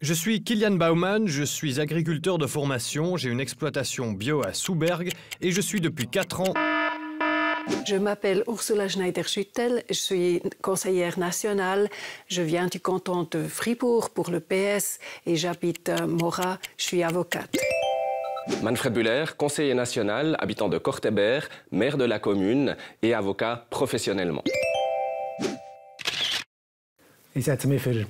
Je suis Kilian Baumann, je suis agriculteur de formation, j'ai une exploitation bio à Souberg et je suis depuis 4 ans... Je m'appelle Ursula Schneider-Schüttel, je suis conseillère nationale, je viens du canton de Fribourg pour le PS et j'habite euh, Mora, je suis avocate. Manfred Buller, conseiller national, habitant de Cortebert, maire de la commune et avocat professionnellement. Je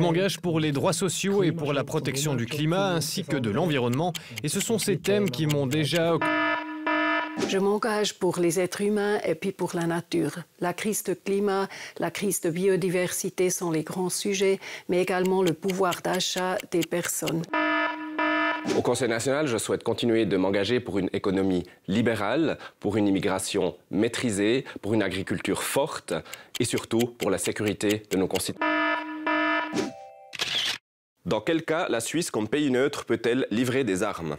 m'engage pour les droits sociaux et pour la protection du climat ainsi que de l'environnement, et ce sont ces thèmes qui m'ont déjà... Je m'engage pour les êtres humains et puis pour la nature. La crise de climat, la crise de biodiversité sont les grands sujets, mais également le pouvoir d'achat des personnes. Au Conseil national, je souhaite continuer de m'engager pour une économie libérale, pour une immigration maîtrisée, pour une agriculture forte et surtout pour la sécurité de nos concitoyens. Dans quel cas la Suisse comme pays neutre peut-elle livrer des armes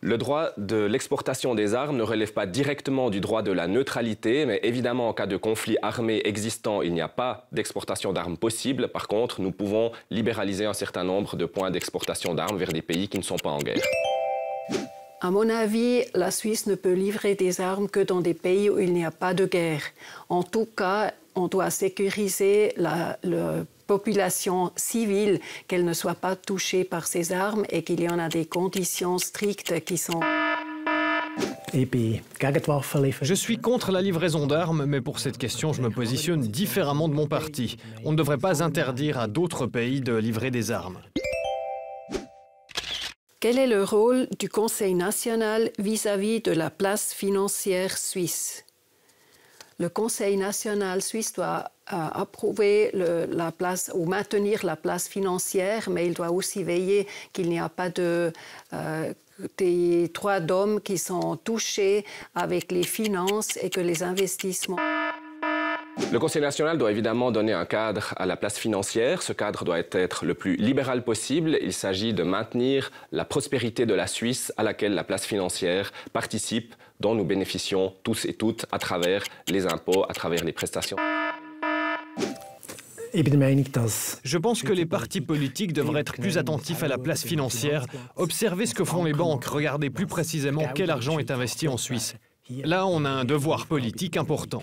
le droit de l'exportation des armes ne relève pas directement du droit de la neutralité, mais évidemment, en cas de conflit armé existant, il n'y a pas d'exportation d'armes possible. Par contre, nous pouvons libéraliser un certain nombre de points d'exportation d'armes vers des pays qui ne sont pas en guerre. À mon avis, la Suisse ne peut livrer des armes que dans des pays où il n'y a pas de guerre. En tout cas, on doit sécuriser la, population civile, qu'elle ne soit pas touchée par ces armes et qu'il y en a des conditions strictes qui sont... Je suis contre la livraison d'armes, mais pour cette question, je me positionne différemment de mon parti. On ne devrait pas interdire à d'autres pays de livrer des armes. Quel est le rôle du Conseil national vis-à-vis de la place financière suisse Le Conseil national suisse doit euh, approuver la place ou maintenir la place financière, mais il doit aussi veiller qu'il n'y a pas de euh, des droits d'hommes qui sont touchés avec les finances et que les investissements. Le Conseil national doit évidemment donner un cadre à la place financière. Ce cadre doit être le plus libéral possible. Il s'agit de maintenir la prospérité de la Suisse à laquelle la place financière participe, dont nous bénéficions tous et toutes à travers les impôts, à travers les prestations. Je pense que les partis politiques devraient être plus attentifs à la place financière, observer ce que font les banques, regarder plus précisément quel argent est investi en Suisse. Là, on a un devoir politique important.